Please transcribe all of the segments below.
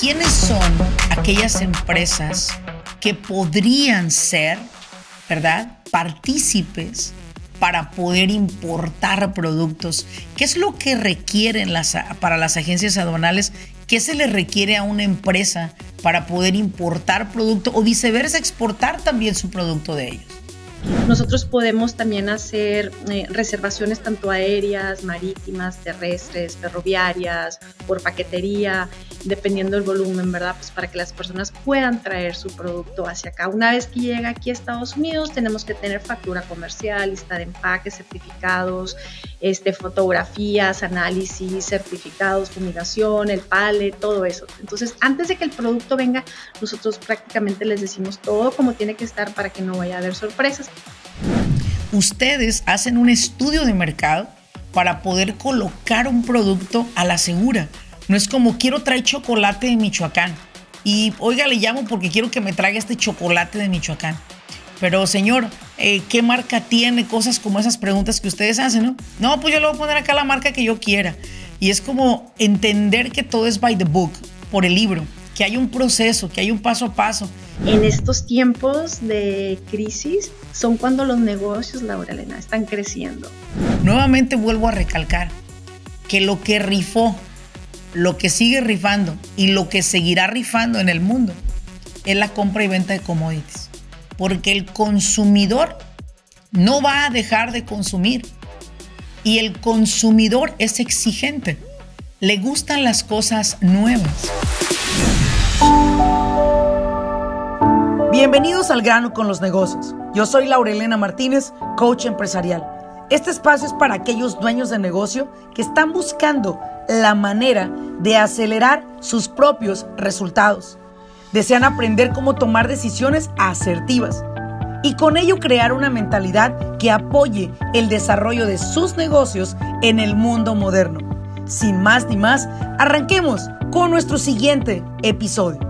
¿quiénes son aquellas empresas que podrían ser, ¿verdad?, partícipes para poder importar productos. ¿Qué es lo que requieren las, para las agencias aduanales? ¿Qué se les requiere a una empresa para poder importar producto o viceversa exportar también su producto de ellos? Nosotros podemos también hacer eh, reservaciones tanto aéreas, marítimas, terrestres, ferroviarias, por paquetería, dependiendo del volumen, ¿verdad? Pues para que las personas puedan traer su producto hacia acá. Una vez que llega aquí a Estados Unidos, tenemos que tener factura comercial, lista de empaques, certificados, este, fotografías, análisis, certificados, fumigación, el pale, todo eso. Entonces, antes de que el producto venga, nosotros prácticamente les decimos todo como tiene que estar para que no vaya a haber sorpresas Ustedes hacen un estudio de mercado para poder colocar un producto a la segura. No es como quiero traer chocolate de Michoacán y oiga, le llamo porque quiero que me traiga este chocolate de Michoacán. Pero señor, eh, ¿qué marca tiene? Cosas como esas preguntas que ustedes hacen, ¿no? No, pues yo le voy a poner acá la marca que yo quiera. Y es como entender que todo es by the book, por el libro, que hay un proceso, que hay un paso a paso, en estos tiempos de crisis son cuando los negocios, Laura Elena, están creciendo. Nuevamente vuelvo a recalcar que lo que rifó, lo que sigue rifando y lo que seguirá rifando en el mundo es la compra y venta de commodities. Porque el consumidor no va a dejar de consumir. Y el consumidor es exigente. Le gustan las cosas nuevas. Bienvenidos al grano con los negocios. Yo soy Laurelena Martínez, coach empresarial. Este espacio es para aquellos dueños de negocio que están buscando la manera de acelerar sus propios resultados. Desean aprender cómo tomar decisiones asertivas y con ello crear una mentalidad que apoye el desarrollo de sus negocios en el mundo moderno. Sin más ni más, arranquemos con nuestro siguiente episodio.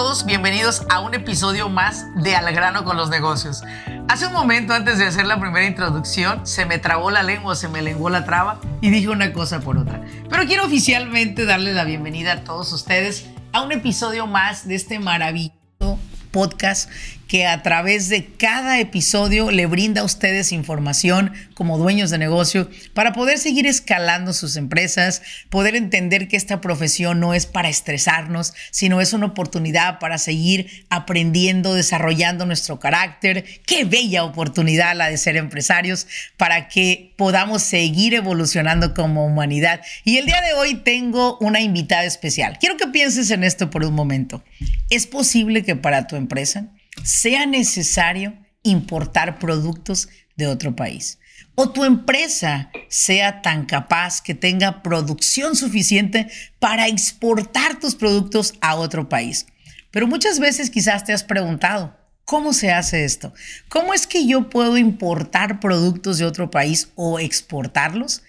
todos, bienvenidos a un episodio más de Al grano con los negocios. Hace un momento antes de hacer la primera introducción se me trabó la lengua, se me lenguó la traba y dije una cosa por otra. Pero quiero oficialmente darle la bienvenida a todos ustedes a un episodio más de este maravilloso podcast que a través de cada episodio le brinda a ustedes información como dueños de negocio para poder seguir escalando sus empresas, poder entender que esta profesión no es para estresarnos, sino es una oportunidad para seguir aprendiendo, desarrollando nuestro carácter. Qué bella oportunidad la de ser empresarios para que podamos seguir evolucionando como humanidad. Y el día de hoy tengo una invitada especial. Quiero que pienses en esto por un momento. ¿Es posible que para tu empresa sea necesario importar productos de otro país. O tu empresa sea tan capaz que tenga producción suficiente para exportar tus productos a otro país. Pero muchas veces quizás te has preguntado, ¿cómo se hace esto? ¿Cómo es que yo puedo importar productos de otro país o exportarlos?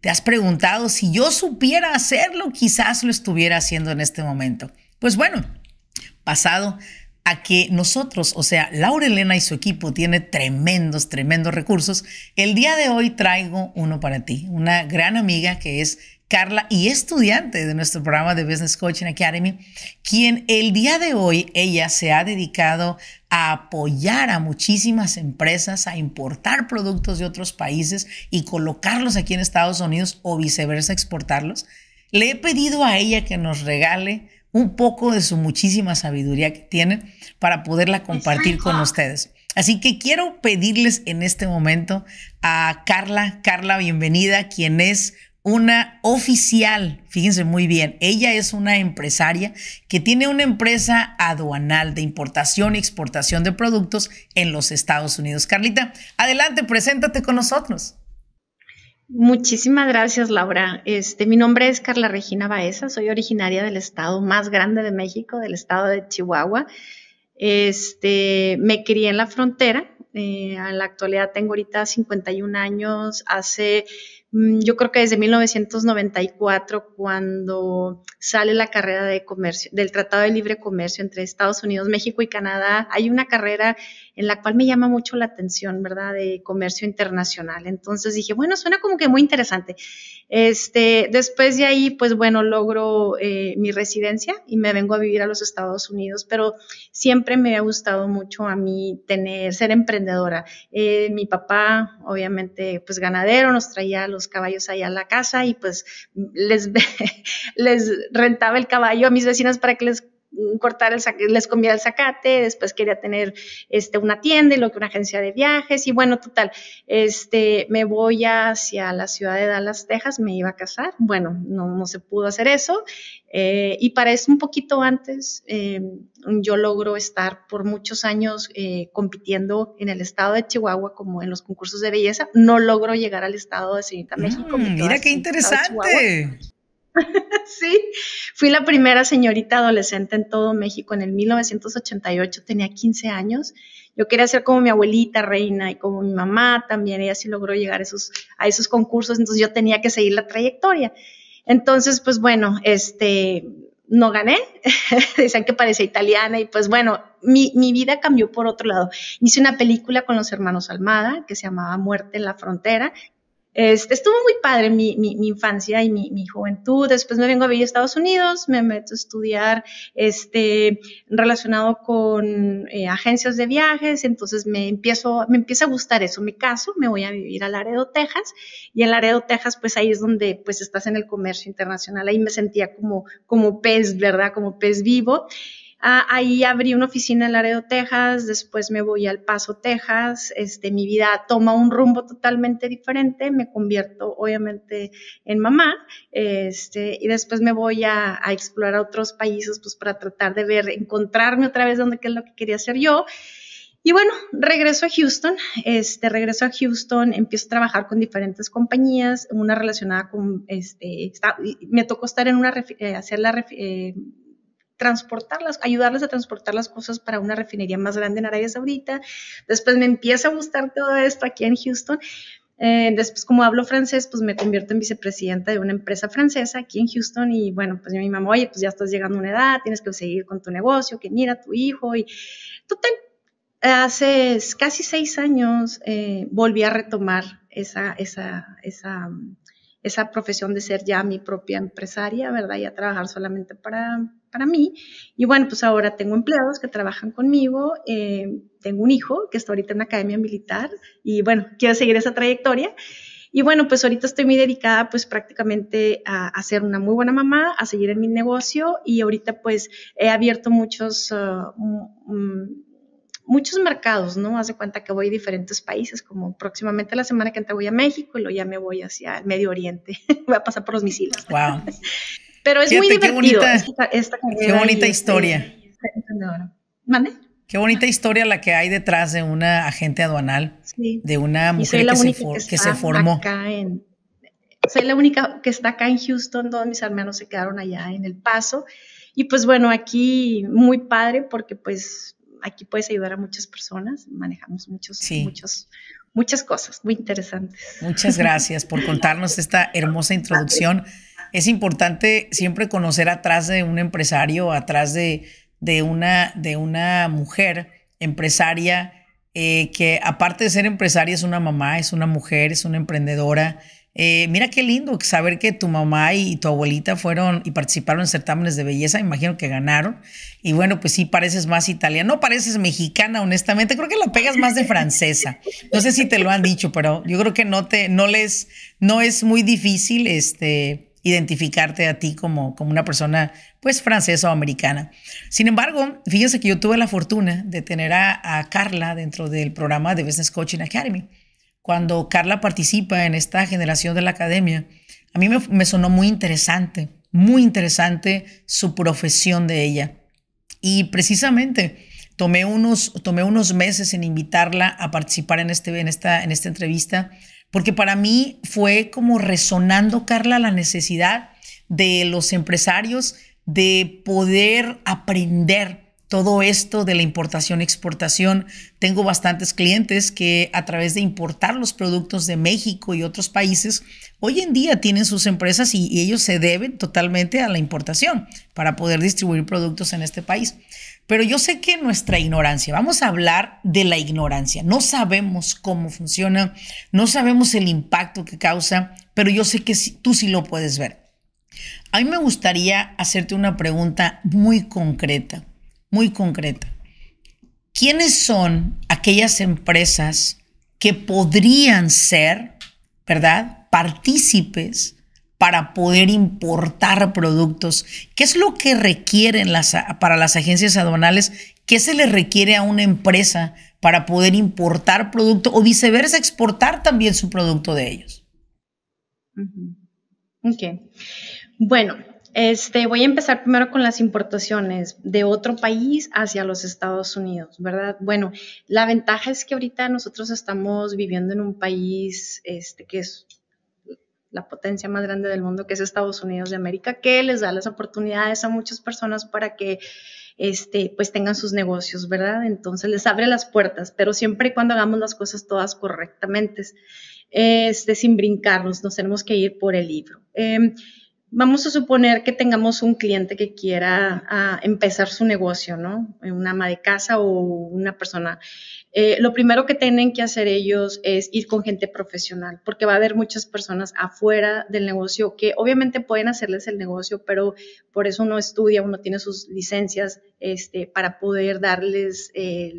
¿Te has preguntado si yo supiera hacerlo, quizás lo estuviera haciendo en este momento? Pues bueno, pasado a que nosotros, o sea, Laura Elena y su equipo tiene tremendos, tremendos recursos. El día de hoy traigo uno para ti, una gran amiga que es Carla y estudiante de nuestro programa de Business Coaching Academy, quien el día de hoy ella se ha dedicado a apoyar a muchísimas empresas a importar productos de otros países y colocarlos aquí en Estados Unidos o viceversa, exportarlos. Le he pedido a ella que nos regale un poco de su muchísima sabiduría que tienen para poderla compartir con ustedes. Así que quiero pedirles en este momento a Carla, Carla, bienvenida, quien es una oficial, fíjense muy bien, ella es una empresaria que tiene una empresa aduanal de importación y exportación de productos en los Estados Unidos. Carlita, adelante, preséntate con nosotros. Muchísimas gracias, Laura. Este, mi nombre es Carla Regina Baeza, soy originaria del estado más grande de México, del estado de Chihuahua. Este, me crié en la frontera. Eh, en la actualidad tengo ahorita 51 años. Hace Mm, yo creo que desde 1994, cuando sale la carrera de comercio, del Tratado de Libre Comercio entre Estados Unidos, México y Canadá, hay una carrera en la cual me llama mucho la atención, ¿verdad?, de comercio internacional. Entonces dije, bueno, suena como que muy interesante. Este, después de ahí, pues bueno, logro eh, mi residencia y me vengo a vivir a los Estados Unidos, pero siempre me ha gustado mucho a mí tener, ser emprendedora. Eh, mi papá, obviamente, pues ganadero, nos traía a los caballos allá a la casa y pues les, les rentaba el caballo a mis vecinas para que les Mm, cortar el les comía el zacate, después quería tener este, una tienda y lo que una agencia de viajes y bueno, total, este, me voy hacia la ciudad de Dallas, Texas, me iba a casar, bueno, no, no se pudo hacer eso eh, y para eso un poquito antes em, yo logro estar por muchos años eh, compitiendo en el estado de Chihuahua como en los concursos de belleza, no logro llegar al estado de Ciudad México. Mm, mira qué interesante. sí, fui la primera señorita adolescente en todo México en el 1988, tenía 15 años. Yo quería ser como mi abuelita reina y como mi mamá también, ella sí logró llegar a esos, a esos concursos, entonces yo tenía que seguir la trayectoria. Entonces, pues bueno, este, no gané, decían que parecía italiana y pues bueno, mi, vida cambió por otro lado. Hice una película con los hermanos Almada que se llamaba Muerte en la Frontera, este, estuvo muy padre mi, infancia y mi, juventud. Después me vengo a vivir a Estados Unidos, me meto a estudiar este, relacionado con eh, agencias de viajes, entonces me, empiezo, me empieza a gustar eso. Me caso, me voy a vivir a Laredo, Texas, y en Laredo, Texas, pues ahí es donde pues estás en el comercio internacional. Ahí me sentía como, como pez, ¿verdad? Como pez vivo. Ah, ahí abrí una oficina en Laredo, Texas, después me voy al Paso, Texas, este, mi vida toma un rumbo totalmente diferente, me convierto obviamente en mamá, este, y después me voy a, a explorar otros países pues, para tratar de ver, encontrarme otra vez donde es lo que quería hacer yo. Y bueno, regreso a Houston, este, regreso a Houston, empiezo a trabajar con diferentes compañías, una relacionada con, este, me tocó estar en una, eh, hacer la, eh, transportarlas, ayudarles a transportar las cosas para una refinería más grande en Arabia Saudita. Después me empieza a gustar todo esto aquí en Houston. Eh, después, como hablo francés, pues me convierto en vicepresidenta de una empresa francesa aquí en Houston y bueno, pues mi mamá, oye, pues ya estás llegando a una edad, tienes que seguir con tu negocio, que mira tu hijo y total. Hace casi seis años eh, volví a retomar esa, esa, esa profesión de ser ya mi propia empresaria, ¿verdad? Y a trabajar solamente para, para mí. Y bueno, pues ahora tengo empleados que trabajan conmigo, eh, tengo un hijo que está ahorita en la academia militar y bueno, quiero seguir esa trayectoria. Y bueno, pues ahorita estoy muy dedicada pues prácticamente a, hacer ser una muy buena mamá, a seguir en mi negocio y ahorita pues he abierto muchos... Uh, mm, muchos mercados, ¿no? Hace cuenta que voy a diferentes países, como próximamente la semana que entra voy a México y luego ya me voy hacia el Medio Oriente, voy a pasar por los misiles. Wow. Pero es muy divertido. Qué bonita, esta, qué bonita este, historia. Este ¿Mande? Qué bonita historia la que hay detrás de una agente aduanal, de una mujer que, se, formó. soy la única que está acá en Houston, Todos mis hermanos se quedaron allá en El Paso. Y pues bueno, aquí muy padre porque pues aquí puedes ayudar a muchas personas, manejamos muchos, muchas cosas muy interesantes. Muchas gracias por contarnos esta hermosa introducción. Es importante siempre conocer atrás de un empresario, atrás de, una, de una mujer empresaria eh, que aparte de ser empresaria es una mamá, es una mujer, es una emprendedora, eh, mira qué lindo saber que tu mamá y tu abuelita fueron y participaron en certámenes de belleza, imagino que ganaron. Y bueno, pues sí, pareces más italiana, no pareces mexicana, honestamente, creo que la pegas más de francesa. No sé si te lo han dicho, pero yo creo que no te, no les, no es muy difícil este, identificarte a ti como, como una persona pues francesa o americana. Sin embargo, fíjense que yo tuve la fortuna de tener a Carla dentro del programa de Business Coaching Academy cuando Carla participa en esta generación de la academia, a mí me, sonó muy interesante, muy interesante su profesión de ella. Y precisamente tomé unos, tomé unos meses en invitarla a participar en, este, en, esta, en esta entrevista, porque para mí fue como resonando, Carla, la necesidad de los empresarios de poder aprender todo esto de la importación-exportación. Tengo bastantes clientes que a través de importar los productos de México y otros países, hoy en día tienen sus empresas y, ellos se deben totalmente a la importación para poder distribuir productos en este país. Pero yo sé que nuestra ignorancia, vamos a hablar de la ignorancia. No sabemos cómo funciona, no sabemos el impacto que causa, pero yo sé que tú sí lo puedes ver. A mí me gustaría hacerte una pregunta muy concreta muy concreta. ¿Quiénes son aquellas empresas que podrían ser, ¿verdad?, partícipes para poder importar productos. ¿Qué es lo que requieren las, para las agencias aduanales? ¿Qué se les requiere a una empresa para poder importar producto o viceversa, exportar también su producto de ellos? Ok. Bueno, este, voy a empezar primero con las importaciones de otro país hacia los Estados Unidos, ¿verdad? Bueno, la ventaja es que ahorita nosotros estamos viviendo en un país este, que es la potencia más grande del mundo, que es Estados Unidos de América, que les da las oportunidades a muchas personas para que este, pues tengan sus negocios, ¿verdad? Entonces les abre las puertas, pero siempre y cuando hagamos las cosas todas correctamente, este, sin brincarnos, nos tenemos que ir por el libro. Em, vamos a suponer que tengamos un cliente que quiera ah, empezar su negocio, ¿no? Eh, una ama de casa o una persona. Eh, lo primero que tienen que hacer ellos es ir con gente profesional, porque va a haber muchas personas afuera del negocio que obviamente pueden hacerles el negocio, pero por eso uno estudia, uno tiene sus licencias este, para poder darles eh,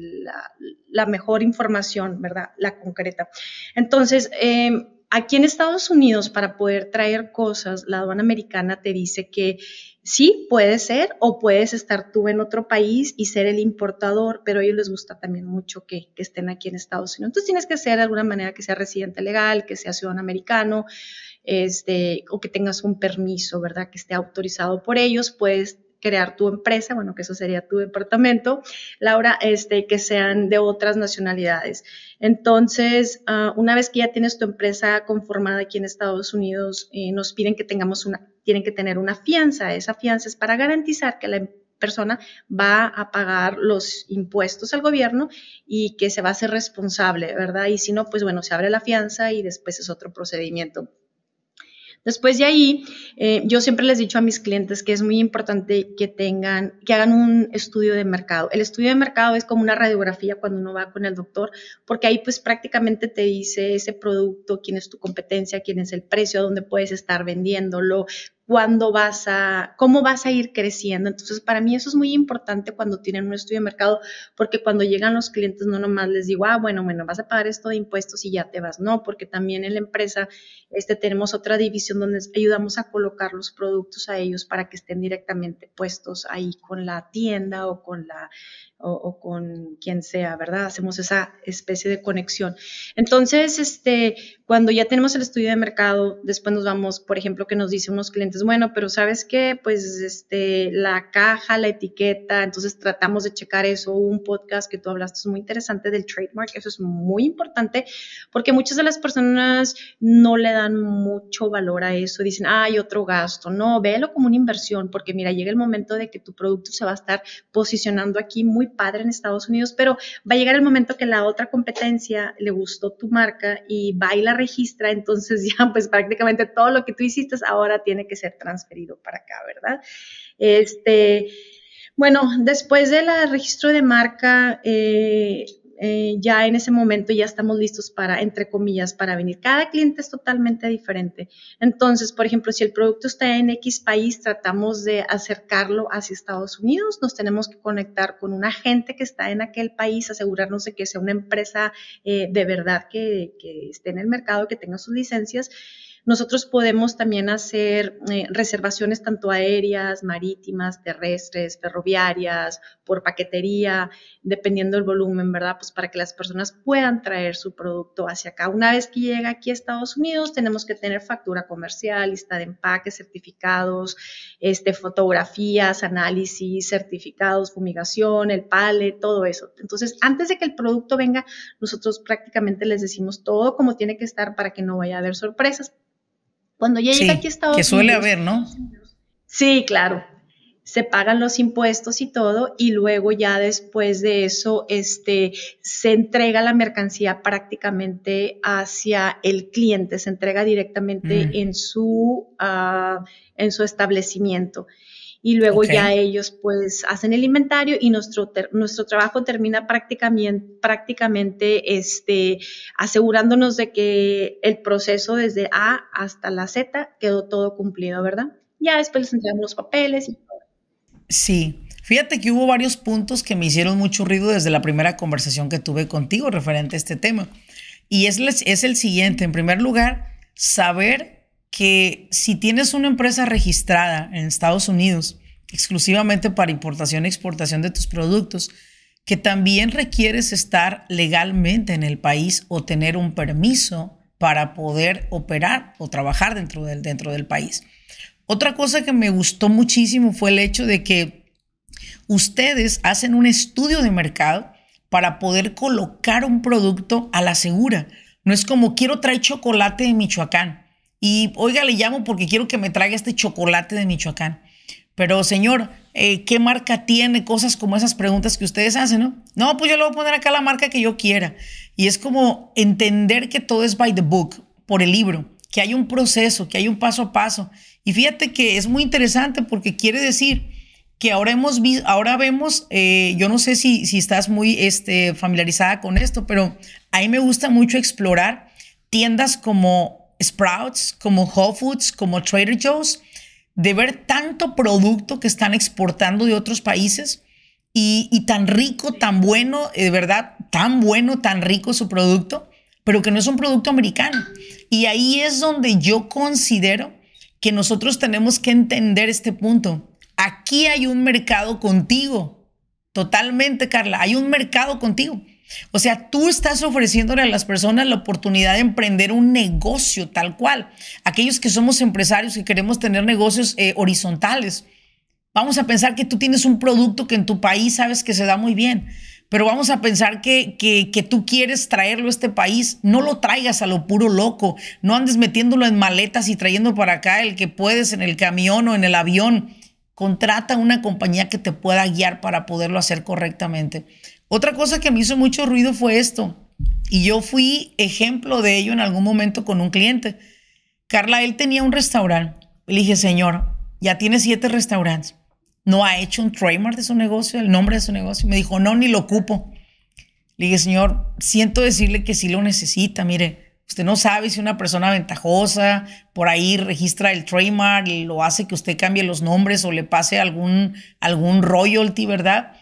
la, mejor información, ¿verdad? La concreta. Entonces, em, Aquí en Estados Unidos, para poder traer cosas, la aduana americana te dice que sí, puede ser, o puedes estar tú en otro país y ser el importador, pero a ellos les gusta también mucho que, estén aquí en Estados Unidos. Entonces tienes que ser de alguna manera que sea residente legal, que sea ciudadano americano, este, o que tengas un permiso, ¿verdad? Que esté autorizado por ellos, puedes crear tu empresa, bueno, que eso sería tu departamento, Laura, este, que sean de otras nacionalidades. Entonces, ah, una vez que ya tienes tu empresa conformada aquí en Estados Unidos, eh, nos piden que tengamos una, tienen que tener una fianza. Esa fianza es para garantizar que la persona va a pagar los impuestos al gobierno y que se va a ser responsable, ¿verdad? Y si no, pues bueno, se abre la fianza y después es otro procedimiento. Después de ahí, eh, yo siempre les he dicho a mis clientes que es muy importante que tengan, que hagan un estudio de mercado. El estudio de mercado es como una radiografía cuando uno va con el doctor, porque ahí pues prácticamente te dice ese producto, quién es tu competencia, quién es el precio, dónde puedes estar vendiéndolo, cuándo vas a, cómo vas a ir creciendo. Entonces, para mí eso es muy importante cuando tienen un estudio de mercado, porque cuando llegan los clientes no nomás les digo, ah, bueno, bueno, vas a pagar esto de impuestos y ya te vas. No, porque también en la empresa este, tenemos otra división donde ayudamos a colocar los productos a ellos para que estén directamente puestos ahí con la tienda o con la o, con quien sea, ¿verdad? Hacemos esa especie de conexión. Entonces, este, cuando ya tenemos el estudio de mercado, después nos vamos, por ejemplo, que nos dicen unos clientes, bueno, pero ¿sabes qué? Pues este, la caja, la etiqueta, entonces tratamos de checar eso. Un podcast que tú hablaste es muy interesante del trademark, eso es muy importante porque muchas de las personas no le dan mucho valor a eso, dicen, hay otro gasto, no, velo como una inversión porque mira, llega el momento de que tu producto se va a estar posicionando aquí muy padre en Estados Unidos, pero va a llegar el momento que la otra competencia le gustó tu marca y va y la registra, entonces ya pues prácticamente todo lo que tú hiciste ahora tiene que ser transferido para acá, ¿verdad? Este, bueno, después del registro de marca, eh, eh, ya en ese momento ya estamos listos para, entre comillas, para venir. Cada cliente es totalmente diferente. Entonces, por ejemplo, si el producto está en X país, tratamos de acercarlo hacia Estados Unidos, nos tenemos que conectar con un agente que está en aquel país, asegurarnos de que sea una empresa eh, de verdad que esté en el mercado, que tenga sus licencias nosotros podemos también hacer eh, reservaciones tanto aéreas, marítimas, terrestres, ferroviarias, por paquetería, dependiendo del volumen, ¿verdad? Pues para que las personas puedan traer su producto hacia acá. Una vez que llega aquí a Estados Unidos, tenemos que tener factura comercial, lista de empaque, certificados, este, fotografías, análisis, certificados, fumigación, el pale, todo eso. Entonces, antes de que el producto venga, nosotros prácticamente les decimos todo como tiene que estar para que no vaya a haber sorpresas. Cuando ya llega aquí a Estados que suele haber, ¿no? Sí, claro. Se pagan los impuestos y todo, y luego ya después de eso, este, se entrega la mercancía prácticamente hacia el cliente, se entrega directamente mm. en, su, ah, en su establecimiento y luego ya ellos pues hacen el inventario y nuestro, nuestro trabajo termina prácticamente, prácticamente este, asegurándonos de que el proceso desde A hasta la Z quedó todo cumplido, ¿verdad? Ya después les entregamos los papeles Sí, Fíjate que hubo varios puntos que me hicieron mucho ruido desde la primera conversación que tuve contigo referente a este tema. Y es, es el siguiente, en primer lugar, saber que si tienes una empresa registrada en Estados Unidos exclusivamente para importación e exportación de tus productos, que también requieres estar legalmente en el país o tener un permiso para poder operar o trabajar dentro del, dentro del país. Otra cosa que me gustó muchísimo fue el hecho de que ustedes hacen un estudio de mercado para poder colocar un producto a la segura. No es como quiero traer chocolate de Michoacán y oiga, le llamo porque quiero que me traiga este chocolate de Michoacán. Pero señor, eh, ¿qué marca tiene? Cosas como esas preguntas que ustedes hacen, ¿no? No, pues yo le voy a poner acá la marca que yo quiera. Y es como entender que todo es by the book, por el libro, que hay un proceso, que hay un paso a paso. Y fíjate que es muy interesante porque quiere decir que ahora hemos visto, ahora vemos, eh, yo no sé si, si estás muy este, familiarizada con esto, pero a mí me gusta mucho explorar tiendas como Sprouts, como Whole Foods, como Trader Joe's, de ver tanto producto que están exportando de otros países y, tan rico, tan bueno, eh, de verdad, tan bueno, tan rico su producto, pero que no es un producto americano. Y ahí es donde yo considero que nosotros tenemos que entender este punto. Aquí hay un mercado contigo, totalmente, Carla, hay un mercado contigo. O sea, tú estás ofreciéndole a las personas la oportunidad de emprender un negocio tal cual. Aquellos que somos empresarios, y queremos tener negocios eh, horizontales. Vamos a pensar que tú tienes un producto que en tu país sabes que se da muy bien, pero vamos a pensar que, que, que tú quieres traerlo a este país. No lo traigas a lo puro loco. No andes metiéndolo en maletas y trayendo para acá el que puedes en el camión o en el avión. Contrata una compañía que te pueda guiar para poderlo hacer correctamente. Otra cosa que me hizo mucho ruido fue esto, y yo fui ejemplo de ello en algún momento con un cliente. Carla, él tenía un restaurante. Le dije, señor, ya tiene siete restaurantes. ¿No ha hecho un trademark de su negocio, el nombre de su negocio? Me dijo, no, ni lo ocupo. Le dije, señor, siento decirle que sí lo necesita. Mire, usted no sabe si una persona ventajosa por ahí registra el trademark, y lo hace que usted cambie los nombres o le pase algún, algún royalty, ¿verdad?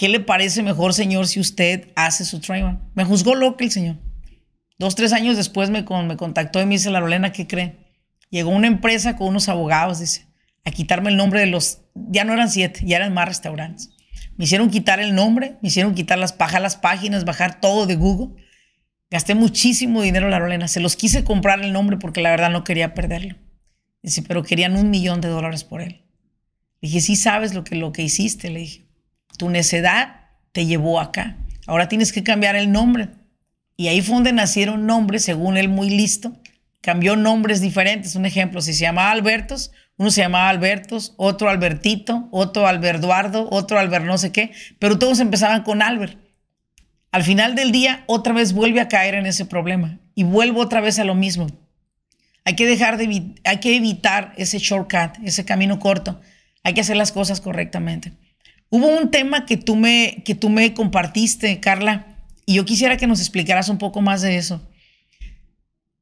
¿Qué le parece mejor, señor, si usted hace su trauma? Me juzgó loco el señor. Dos, tres años después me, me contactó y me dice, la Lorena, ¿qué cree? Llegó una empresa con unos abogados, dice, a quitarme el nombre de los, ya no eran siete, ya eran más restaurantes. Me hicieron quitar el nombre, me hicieron quitar las, bajar las páginas, bajar todo de Google. Gasté muchísimo dinero en la Lorena. Se los quise comprar el nombre porque la verdad no quería perderlo. Dice, pero querían un millón de dólares por él. Le dije, sí sabes lo que, lo que hiciste, le dije tu necedad te llevó acá. Ahora tienes que cambiar el nombre. Y ahí fue donde nacieron nombres, según él muy listo. Cambió nombres diferentes. Un ejemplo, si se llamaba Albertos, uno se llamaba Albertos, otro Albertito, otro Alberduardo, otro Albert no sé qué, pero todos empezaban con Albert. Al final del día, otra vez vuelve a caer en ese problema y vuelvo otra vez a lo mismo. Hay que dejar de, hay que evitar ese shortcut, ese camino corto. Hay que hacer las cosas correctamente. Hubo un tema que tú me, que tú me compartiste, Carla, y yo quisiera que nos explicaras un poco más de eso.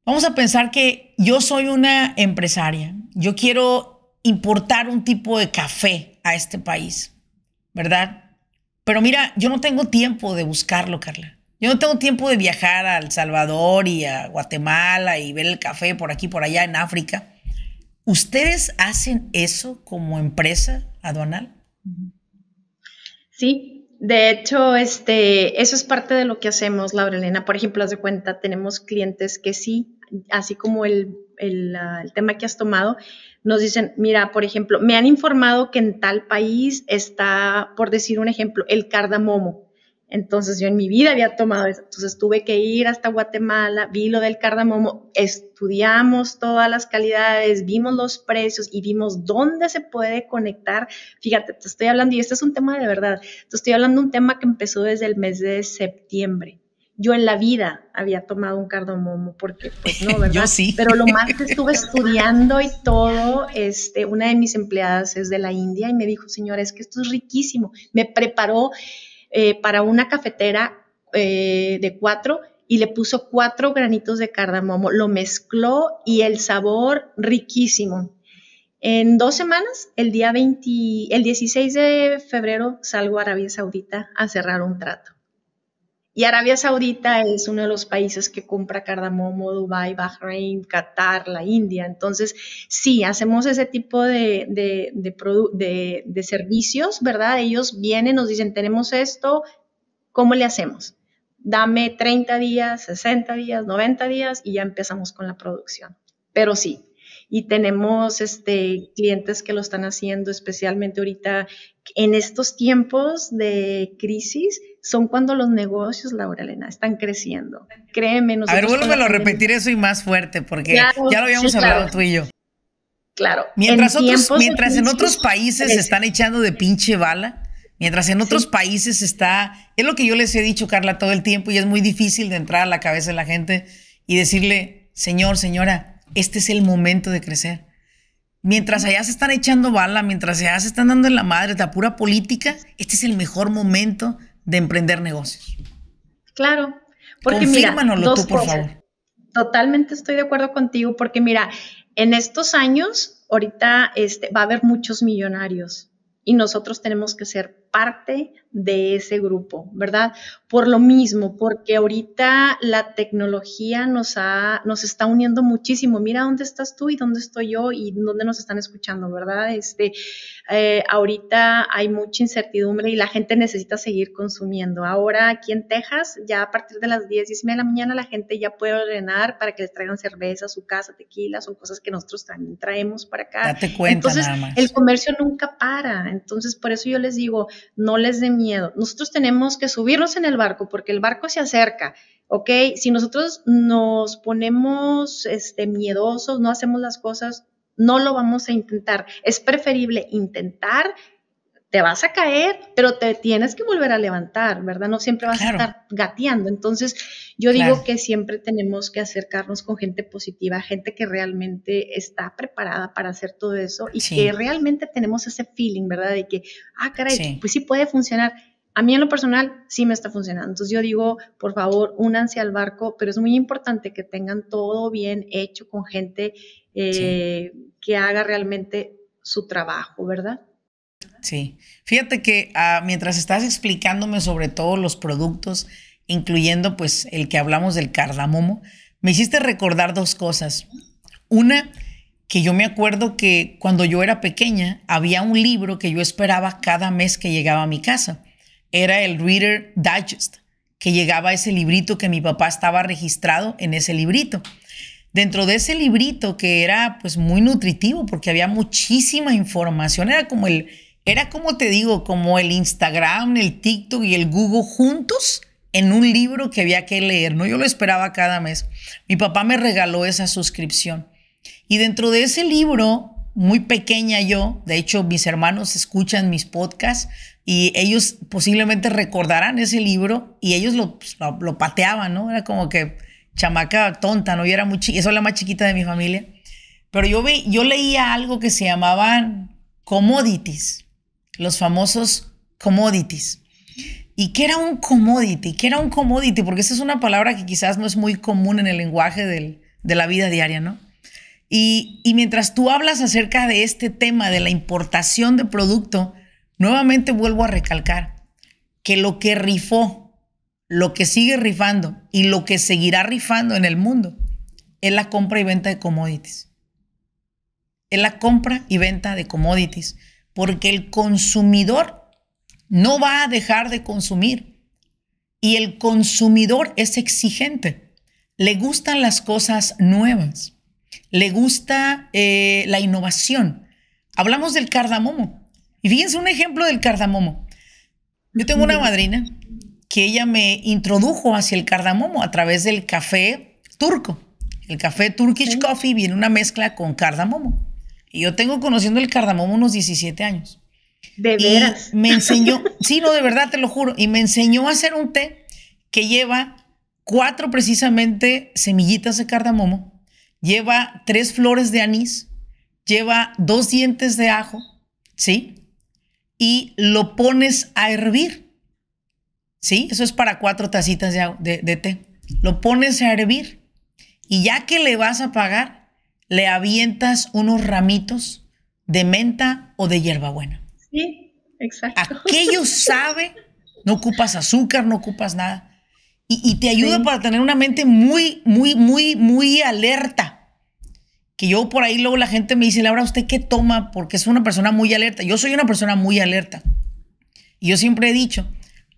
Vamos a pensar que yo soy una empresaria. Yo quiero importar un tipo de café a este país, ¿verdad? Pero mira, yo no tengo tiempo de buscarlo, Carla. Yo no tengo tiempo de viajar a El Salvador y a Guatemala y ver el café por aquí, por allá, en África. ¿Ustedes hacen eso como empresa aduanal? Sí, de hecho, este, eso es parte de lo que hacemos, Laura Elena. Por ejemplo, haz de cuenta, tenemos clientes que sí, así como el, el ah, tema que has tomado, nos dicen, mira, por ejemplo, me han informado que en tal país está, por decir un ejemplo, el cardamomo entonces yo en mi vida había tomado eso. Entonces tuve que ir hasta Guatemala, vi lo del cardamomo, estudiamos todas las calidades, vimos los precios y vimos dónde se puede conectar. Fíjate, te estoy hablando, y este es un tema de verdad, te estoy hablando de un tema que empezó desde el mes de septiembre. Yo en la vida había tomado un cardamomo porque, pues no, ¿verdad? yo sí. Pero lo más que estuve estudiando y todo, este, una de mis empleadas es de la India y me dijo, señora, es que esto es riquísimo. Me preparó eh, para una cafetera eh, de cuatro y le puso cuatro granitos de cardamomo, lo mezcló y el sabor riquísimo. En dos semanas, el día el 16 de febrero, salgo a Arabia Saudita a cerrar un trato. Y Arabia Saudita es uno de los países que compra cardamomo, Dubái, Bahrein, Qatar, la India. Entonces, sí, hacemos ese tipo de, de, de, de, de servicios, ¿verdad? Ellos vienen, nos dicen, tenemos esto, ¿cómo le hacemos? Dame 30 días, 60 días, 90 días y ya empezamos con la producción. Pero sí, y tenemos este, clientes que lo están haciendo, especialmente ahorita en estos tiempos de crisis, son cuando los negocios, Laura Elena, están creciendo. Créeme. A ver, vuelvo a repetir eso y más fuerte, porque ya lo habíamos hablado tú y yo. Claro. Mientras, en, otros, mientras en otros países se están echando de pinche bala, mientras en otros países está, es lo que yo les he dicho, Carla, todo el tiempo, y es muy difícil de entrar a la cabeza de la gente y decirle, señor, señora, este es el momento de crecer. Mientras allá se están echando bala, mientras allá se están dando en la madre la pura política, este es el mejor momento de emprender negocios. Claro, porque mira, dos por favor. Totalmente estoy de acuerdo contigo, porque mira, en estos años, ahorita este, va a haber muchos millonarios y nosotros tenemos que ser parte de ese grupo, ¿verdad? Por lo mismo, porque ahorita la tecnología nos, ha, nos está uniendo muchísimo. Mira dónde estás tú y dónde estoy yo y dónde nos están escuchando, ¿verdad? Este, eh, ahorita hay mucha incertidumbre y la gente necesita seguir consumiendo. Ahora aquí en Texas, ya a partir de las 10, 10 de la mañana, la gente ya puede ordenar para que les traigan cerveza a su casa, tequila, son cosas que nosotros también traemos para acá. Date cuenta Entonces, el comercio nunca para. Entonces, por eso yo les digo, no les dé miedo. Nosotros tenemos que subirnos en el barco porque el barco se acerca, ¿ok? Si nosotros nos ponemos este, miedosos, no hacemos las cosas, no lo vamos a intentar. Es preferible intentar te vas a caer, pero te tienes que volver a levantar, ¿verdad? No siempre vas a estar gateando. Entonces, yo digo que siempre tenemos que acercarnos con gente positiva, gente que realmente está preparada para hacer todo eso y que realmente tenemos ese feeling, ¿verdad? De que, ah, caray, pues sí puede funcionar. A mí en lo personal sí me está funcionando. Entonces yo digo, por favor, únanse al barco, pero es muy importante que tengan todo bien hecho con gente eh, que haga realmente su trabajo, ¿verdad? Sí. Fíjate que ah, mientras estás explicándome sobre todos los productos, incluyendo pues el que hablamos del cardamomo, me hiciste recordar dos cosas. Una, que yo me acuerdo que cuando yo era pequeña había un libro que yo esperaba cada mes que llegaba a mi casa. Era el Reader Digest, que llegaba ese librito que mi papá estaba registrado en ese librito. Dentro de ese librito que era pues muy nutritivo porque había muchísima información, era como el era como te digo, como el Instagram, el TikTok y el Google juntos en un libro que había que leer, ¿no? Yo lo esperaba cada mes. Mi papá me regaló esa suscripción. Y dentro de ese libro, muy pequeña yo, de hecho mis hermanos escuchan mis podcasts y ellos posiblemente recordarán ese libro y ellos lo, pues, lo, pateaban, ¿no? Era como que chamaca tonta, ¿no? Yo era muy eso la más chiquita de mi familia. Pero yo, vi, yo leía algo que se llamaban commodities los famosos commodities. ¿Y qué era un commodity? que era un commodity? Porque esa es una palabra que quizás no es muy común en el lenguaje de la vida diaria, ¿no? Y, y mientras tú hablas acerca de este tema de la importación de producto, nuevamente vuelvo a recalcar que lo que rifó, lo que sigue rifando y lo que seguirá rifando en el mundo es la compra y venta de commodities. Es la compra y venta de commodities porque el consumidor no va a dejar de consumir y el consumidor es exigente. Le gustan las cosas nuevas, le gusta eh, la innovación. Hablamos del cardamomo. Y fíjense un ejemplo del cardamomo. Yo tengo una madrina que ella me introdujo hacia el cardamomo a través del café turco. El café Turkish Coffee viene una mezcla con cardamomo. Y yo tengo conociendo el cardamomo unos 17 años. De veras. me enseñó, sí, no, de verdad, te lo juro. Y me enseñó a hacer un té que lleva cuatro precisamente semillitas de cardamomo, lleva tres flores de anís, lleva dos dientes de ajo, ¿sí? Y lo pones a hervir, ¿sí? Eso es para cuatro tacitas de, de, de té. Lo pones a hervir y ya que le vas a pagar, le avientas unos ramitos de menta o de hierbabuena. Sí, exacto. Aquello sabe, no ocupas azúcar, no ocupas nada. Y, te ayuda para tener una mente muy, muy, muy, muy alerta. Que yo por ahí luego la gente me dice, Laura, ¿usted qué toma? Porque es una persona muy alerta. Yo soy una persona muy alerta. Y yo siempre he dicho,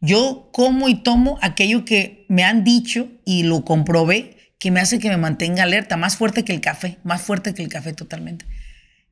yo como y tomo aquello que me han dicho y lo comprobé que me hace que me mantenga alerta, más fuerte que el café, más fuerte que el café totalmente.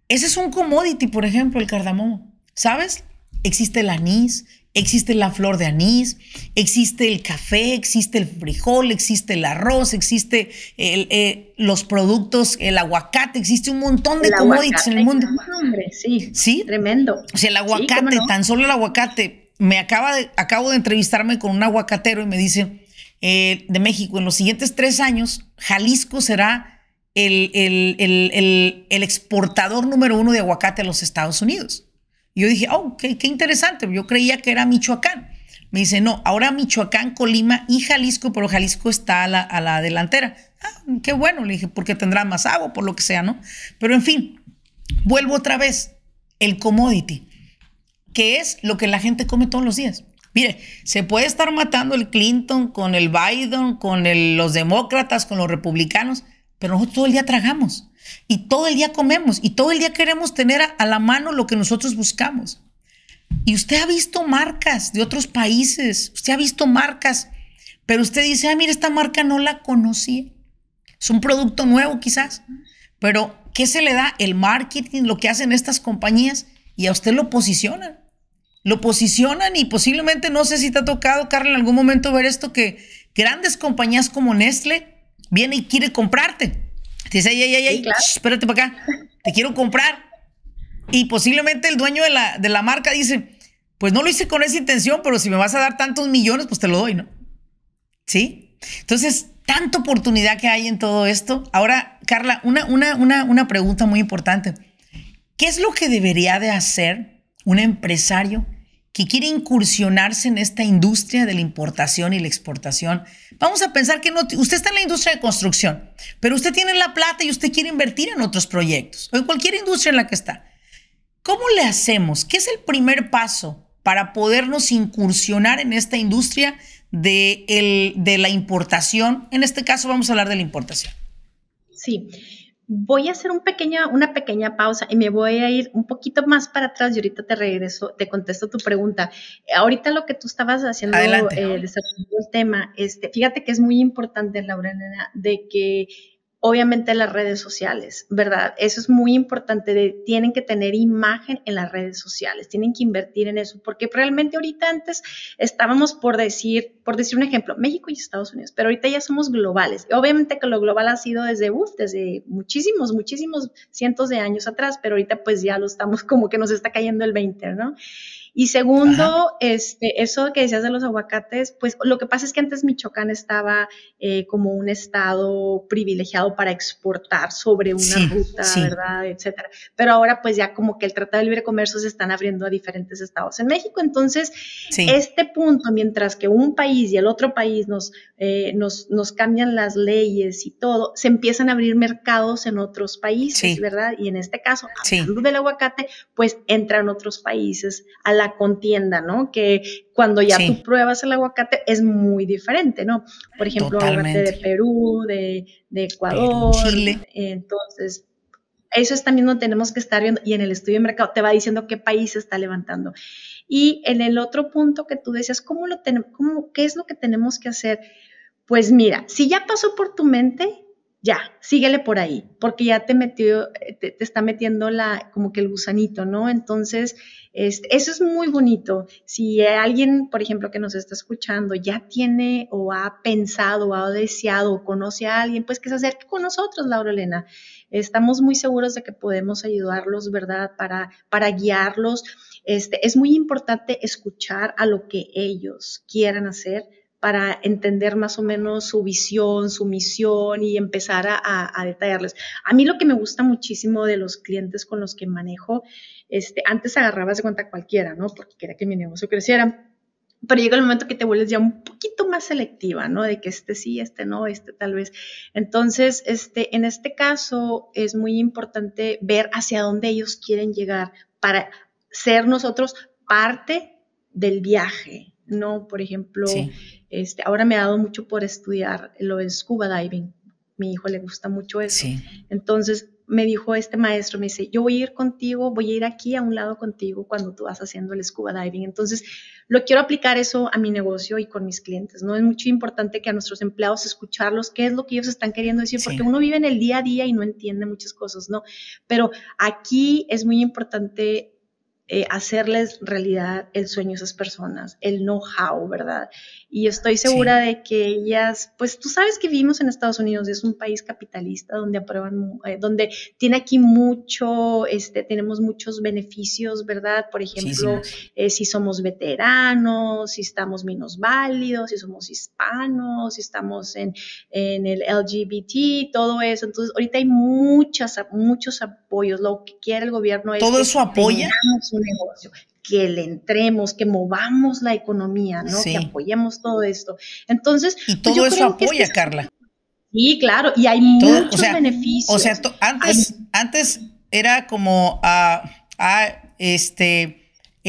Ese es un commodity, por ejemplo, el cardamomo. ¿Sabes? Existe el anís, existe la flor de anís, existe el café, existe el frijol, existe el arroz, existe el, eh, los productos, el aguacate, existe un montón de el commodities en el mundo. Hombre, sí, sí, tremendo. O sea, el aguacate, tan solo el aguacate. Me acaba de, acabo de entrevistarme con un aguacatero y me dice, eh, de México, en los siguientes tres años, Jalisco será el, el, exportador número uno de aguacate a los Estados Unidos. yo dije, oh, qué, interesante, yo creía que era Michoacán. Me dice, no, ahora Michoacán, Colima y Jalisco, pero Jalisco está a la, a la delantera. Ah, qué bueno, le dije, porque tendrá más agua, por lo que sea, ¿no? Pero en fin, vuelvo otra vez, el commodity, que es lo que la gente come todos los días. Mire, se puede estar matando el Clinton con el Biden, con los demócratas, con los republicanos, pero nosotros todo el día tragamos y todo el día comemos y todo el día queremos tener a, la mano lo que nosotros buscamos. Y usted ha visto marcas de otros países, usted ha visto marcas, pero usted dice, ah, mire, esta marca no la conocí. Es un producto nuevo quizás, pero ¿qué se le da? El marketing, lo que hacen estas compañías y a usted lo posicionan lo posicionan y posiblemente, no sé si te ha tocado, Carla, en algún momento ver esto, que grandes compañías como Nestle viene y quiere comprarte. dice, ay, ay, ay, espérate para acá, te quiero comprar. Y posiblemente el dueño de la, de la marca dice, pues no lo hice con esa intención, pero si me vas a dar tantos millones, pues te lo doy, ¿no? ¿Sí? Entonces, tanta oportunidad que hay en todo esto. Ahora, Carla, una, una, una, una pregunta muy importante. ¿Qué es lo que debería de hacer un empresario que quiere incursionarse en esta industria de la importación y la exportación. Vamos a pensar que usted está en la industria de construcción, pero usted tiene la plata y usted quiere invertir en otros proyectos o en cualquier industria en la que está. ¿Cómo le hacemos? ¿Qué es el primer paso para podernos incursionar en esta industria de, de la importación? En este caso vamos a hablar de la importación. Sí voy a hacer un pequeño, una pequeña pausa y me voy a ir un poquito más para atrás y ahorita te regreso, te contesto tu pregunta. Ahorita lo que tú estabas haciendo, eh, desarrollando el tema, este, fíjate que es muy importante, Laura, de que obviamente las redes sociales, ¿verdad? Eso es muy importante, tienen que tener imagen en las redes sociales, tienen que invertir en eso, porque realmente ahorita antes estábamos por decir, por decir un ejemplo, México y Estados Unidos, pero ahorita ya somos globales. obviamente que lo global ha sido desde, uff, desde muchísimos, muchísimos cientos de años atrás, pero ahorita pues ya lo estamos como que nos está cayendo el 20, ¿no? Y segundo, este, eso que decías de los aguacates, pues lo que pasa es que antes Michoacán estaba eh, como un estado privilegiado para exportar sobre una ruta, ¿verdad? Etcétera. Pero ahora pues ya como que el Tratado de Libre Comercio se están abriendo a diferentes estados en México. Entonces, este punto, mientras que un país y el otro país eh, nos, nos, cambian las leyes y todo, se empiezan a abrir mercados en otros países, ¿verdad? Y en este caso, a hablando del aguacate, pues entran otros países a la contienda, ¿no? Que cuando ya tú pruebas el aguacate es muy diferente, ¿no? Por ejemplo, aguacate de Perú, de, Ecuador, Entonces, eso es también donde tenemos que estar viendo y en el estudio de mercado te va diciendo qué país está levantando. Y en el otro punto que tú decías, ¿cómo lo tenemos, cómo, qué es lo que tenemos que hacer? Pues mira, si ya pasó por tu mente, ya, síguele por ahí, porque ya te metió, eh, te, está metiendo la, como que el gusanito, ¿no? Entonces, eso es muy bonito. Si alguien, por ejemplo, que nos está escuchando, ya tiene o ha pensado, o ha deseado, o conoce a alguien, pues que se acerque con nosotros, Laura Elena. Estamos muy seguros de que podemos ayudarlos, ¿verdad? Para, para guiarlos. Este, es muy importante escuchar a lo que ellos quieran hacer, para entender más o menos su visión, su misión y empezar a, detallarles. A mí lo que me gusta muchísimo de los clientes con los que manejo, este, antes agarrabas de cuenta cualquiera, ¿no? Porque quería que mi negocio creciera. Pero llega el momento que te vuelves ya un poquito más selectiva, ¿no? De que este sí, este no, este tal vez. Entonces, este, en este caso es muy importante ver hacia dónde ellos quieren llegar para ser nosotros parte del viaje, ¿no? Por ejemplo, este, ahora me ha dado mucho por estudiar lo de scuba diving. Mi hijo le gusta mucho eso. Entonces me dijo este maestro, me dice, yo voy a ir contigo, voy a ir aquí a un lado contigo cuando tú vas haciendo el scuba diving. Entonces, lo quiero aplicar eso a mi negocio y con mis clientes, ¿no? Es mucho importante que a nuestros empleados escucharlos, qué es lo que ellos están queriendo decir, porque uno vive en el día a día y no entiende muchas cosas, ¿no? Pero aquí es muy importante eh, hacerles realidad el sueño a esas personas, el know-how, ¿verdad? Y estoy segura de que ellas, pues tú sabes que vivimos en Estados Unidos, es un país capitalista donde aprueban, eh, donde tiene aquí mucho, este, tenemos muchos beneficios, ¿verdad? Por ejemplo, eh, si somos veteranos, si estamos menos válidos, si somos hispanos, si estamos en, el LGBT, todo eso. Entonces, ahorita hay muchas, muchos apoyos. Lo que quiere el gobierno es... Todo eso apoya negocio, que le entremos, que movamos la economía, ¿no? Que apoyemos todo esto. Entonces, y pues, todo eso apoya, Carla. Sí, claro, y hay muchos beneficios. O sea, antes, antes era como, a ah, ah, este,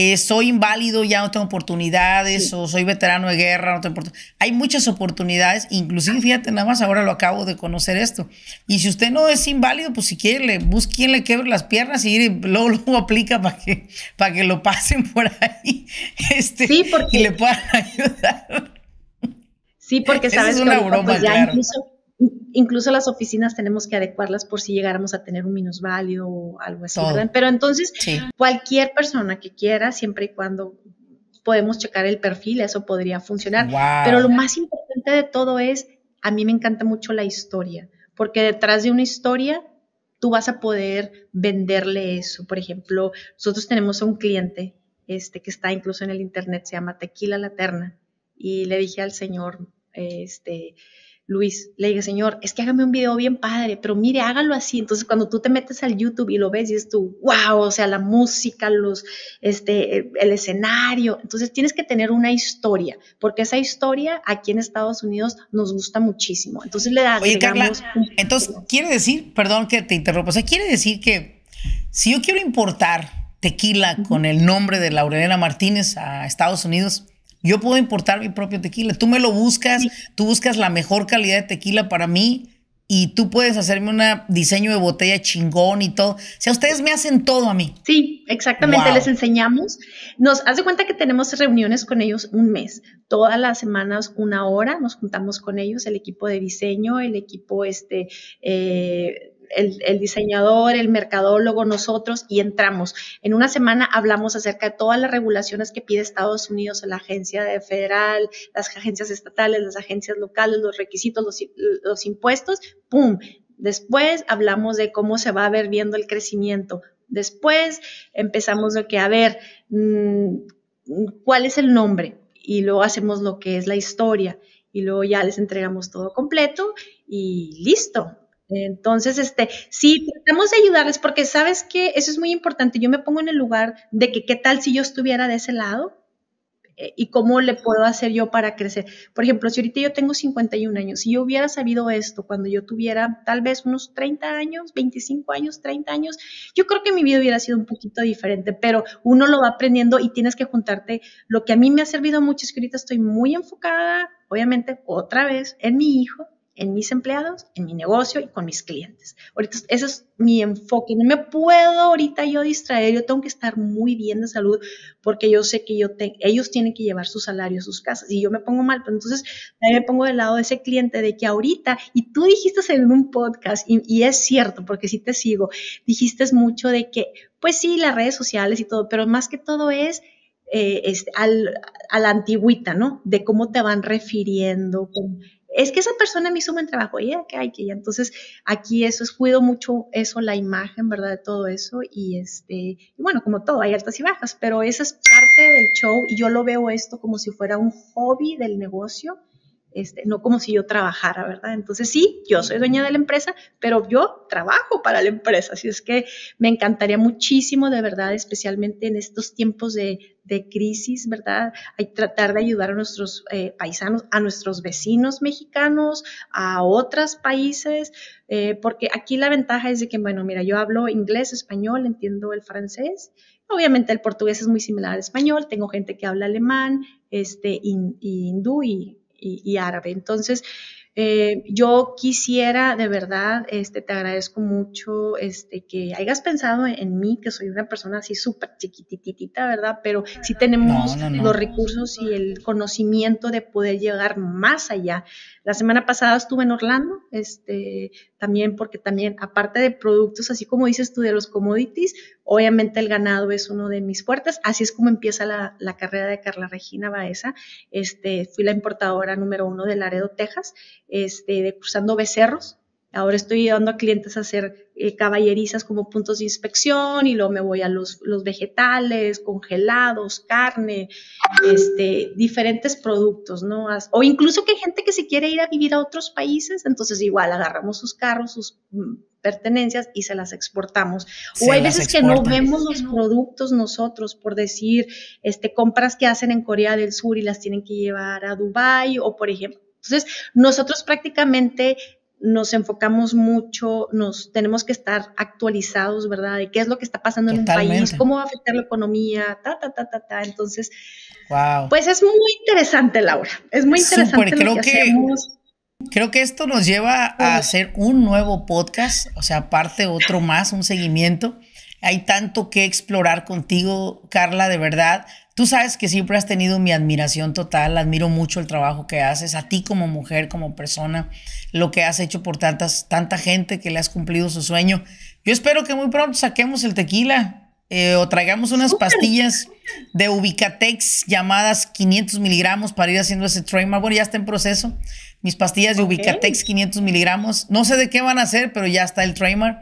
eh, soy inválido, ya no tengo oportunidades, o soy veterano de guerra, no tengo oportunidades. Hay muchas oportunidades, inclusive, fíjate, nada más ahora lo acabo de conocer esto. Y si usted no es inválido, pues si quiere, le busque quien le quebre las piernas y, luego, lo aplica para que, para que lo pasen por ahí este, sí, porque... y le puedan ayudar. Sí, porque sabes es una broma, pues, incluso las oficinas tenemos que adecuarlas por si llegáramos a tener un minusválido o algo así, Pero entonces, cualquier persona que quiera, siempre y cuando podemos checar el perfil, eso podría funcionar. Pero lo más importante de todo es, a mí me encanta mucho la historia, porque detrás de una historia tú vas a poder venderle eso. Por ejemplo, nosotros tenemos a un cliente este, que está incluso en el internet, se llama Tequila Laterna, y le dije al señor, este, Luis, le dije, señor, es que hágame un video bien padre, pero mire, hágalo así. Entonces, cuando tú te metes al YouTube y lo ves, y es tú, wow, o sea, la música, los, este, el escenario. Entonces, tienes que tener una historia, porque esa historia aquí en Estados Unidos nos gusta muchísimo. Entonces, le da. Oye, Carla, entonces, quiere decir, perdón que te interrumpa, o sea, quiere decir que si yo quiero importar tequila con el nombre de Laurelena Martínez a Estados Unidos, yo puedo importar mi propio tequila. Tú me lo buscas, tú buscas la mejor calidad de tequila para mí y tú puedes hacerme un diseño de botella chingón y todo. O sea, ustedes me hacen todo a mí. Sí, exactamente, les enseñamos. Nos hace cuenta que tenemos reuniones con ellos un mes, todas las semanas una hora, nos juntamos con ellos, el equipo de diseño, el equipo este, eh, el, diseñador, el mercadólogo, nosotros, y entramos. En una semana hablamos acerca de todas las regulaciones que pide Estados Unidos, la agencia federal, las agencias estatales, las agencias locales, los requisitos, los, los impuestos, ¡pum! Después hablamos de cómo se va a ver viendo el crecimiento. Después empezamos lo que, a ver, mm, ¿cuál es el nombre? Y luego hacemos lo que es la historia. Y luego ya les entregamos todo completo y listo. Entonces, este, sí, tratamos de ayudarles porque sabes que eso es muy importante. Yo me pongo en el lugar de que qué tal si yo estuviera de ese lado eh, y cómo le puedo hacer yo para crecer. Por ejemplo, si ahorita yo tengo 51 años, si yo hubiera sabido esto cuando yo tuviera tal vez unos 30 años, 25 años, 30 años, yo creo que mi vida hubiera sido un poquito diferente, pero uno lo va aprendiendo y tienes que juntarte. Lo que a mí me ha servido mucho es que ahorita estoy muy enfocada, obviamente, otra vez, en mi hijo, en mis empleados, en mi negocio y con mis clientes. Ahorita ese es mi enfoque. No me puedo ahorita yo distraer, yo tengo que estar muy bien de salud porque yo sé que yo ellos tienen que llevar su salario a sus casas y yo me pongo mal, entonces ahí me pongo del lado de ese cliente de que ahorita, y tú dijiste en un podcast, y, es cierto porque sí te sigo, dijiste mucho de que, pues sí, las redes sociales y todo, pero más que todo es... Eh, al, a la antigüita, ¿no? De cómo te van refiriendo, con, es que esa persona me hizo un trabajo, ella que hay que Entonces, aquí eso es, cuido mucho eso, la imagen, ¿verdad? De todo eso. Y este, bueno, como todo, hay altas y bajas, pero esa es parte del show y yo lo veo esto como si fuera un hobby del negocio este, no como si yo trabajara, ¿verdad? Entonces sí, yo soy dueña de la empresa, pero yo trabajo para la empresa, así es que me encantaría muchísimo, de verdad, especialmente en estos tiempos de, crisis, ¿verdad? Hay tratar de ayudar a nuestros eh, paisanos, a nuestros vecinos mexicanos, a otros países, eh, porque aquí la ventaja es de que, bueno, mira, yo hablo inglés, español, entiendo el francés, obviamente el portugués es muy similar al español, tengo gente que habla alemán, este, hindú y y, árabe. Entonces, eh, yo quisiera, de verdad, este, te agradezco mucho este, que hayas pensado en, mí, que soy una persona así súper chiquititita, ¿verdad? Pero sí tenemos los recursos y el conocimiento de poder llegar más allá. La semana pasada estuve en Orlando, este, también porque también, aparte de productos, así como dices tú, de los commodities, Obviamente el ganado es uno de mis fuertes, así es como empieza la, carrera de Carla Regina Baeza. Este, fui la importadora número uno de Laredo, Texas, este, de, cruzando becerros, Ahora estoy llevando a clientes a hacer eh, caballerizas como puntos de inspección y luego me voy a los, vegetales, congelados, carne, este, diferentes productos, ¿no? O incluso que hay gente que se quiere ir a vivir a otros países, entonces igual agarramos sus carros, sus mm, pertenencias y se las exportamos. o hay veces que no vemos los productos nosotros, por decir, este, compras que hacen en Corea del Sur y las tienen que llevar a Dubái o por ejemplo. Entonces, nosotros prácticamente nos enfocamos mucho, nos tenemos que estar actualizados, ¿verdad? De qué es lo que está pasando en un país, cómo va a afectar la economía, ta, ta, ta, ta, ta. Entonces, pues es muy interesante, Laura. Es muy interesante. que, que Creo que esto nos lleva a hacer un nuevo podcast, o sea, aparte otro más, un seguimiento. Hay tanto que explorar contigo, Carla, de verdad. Tú sabes que siempre has tenido mi admiración total, admiro mucho el trabajo que haces, a ti como mujer, como persona, lo que has hecho por tantas, tanta gente que le has cumplido su sueño. Yo espero que muy pronto saquemos el tequila eh, o traigamos unas pastillas de Ubicatex llamadas 500 miligramos para ir haciendo ese trademark. Bueno, ya está en proceso mis pastillas de Ubicatex 500 miligramos. No sé de qué van a ser, pero ya está el tramer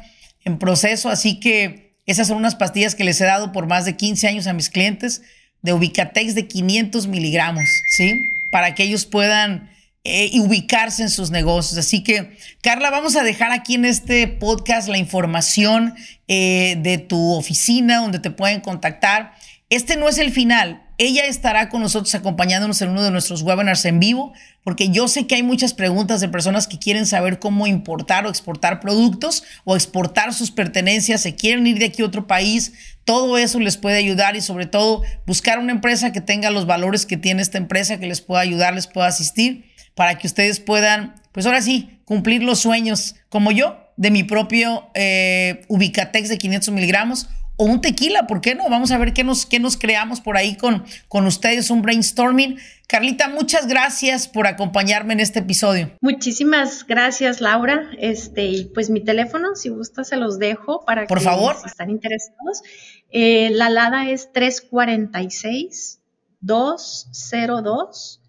en proceso. Así que esas son unas pastillas que les he dado por más de 15 años a mis clientes de Ubicatex de 500 miligramos, ¿sí? Para que ellos puedan eh, ubicarse en sus negocios. Así que, Carla, vamos a dejar aquí en este podcast la información eh, de tu oficina, donde te pueden contactar. Este no es el final, ella estará con nosotros acompañándonos en uno de nuestros webinars en vivo, porque yo sé que hay muchas preguntas de personas que quieren saber cómo importar o exportar productos o exportar sus pertenencias, se quieren ir de aquí a otro país. Todo eso les puede ayudar y sobre todo buscar una empresa que tenga los valores que tiene esta empresa, que les pueda ayudar, les pueda asistir, para que ustedes puedan, pues ahora sí, cumplir los sueños como yo de mi propio eh, Ubicatex de 500 miligramos o un tequila, ¿por qué no? Vamos a ver qué nos, qué nos creamos por ahí con, con ustedes, un brainstorming. Carlita, muchas gracias por acompañarme en este episodio. Muchísimas gracias, Laura. Este, y pues mi teléfono, si gusta, se los dejo para por que favor. si están interesados. Eh, la LADA es 346 202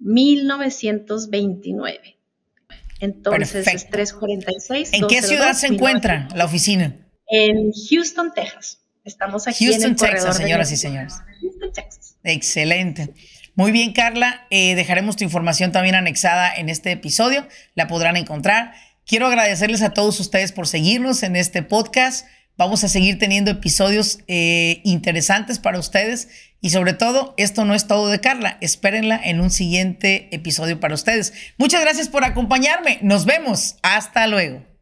1929. Entonces es 346. ¿En qué ciudad se encuentra la oficina? en Houston, Texas. Estamos aquí en el Texas, corredor señoras y señores. Houston, Texas. Excelente. Muy bien, Carla. Eh, dejaremos tu información también anexada en este episodio. La podrán encontrar. Quiero agradecerles a todos ustedes por seguirnos en este podcast. Vamos a seguir teniendo episodios eh, interesantes para ustedes. Y sobre todo, esto no es todo de Carla. Espérenla en un siguiente episodio para ustedes. Muchas gracias por acompañarme. Nos vemos. Hasta luego.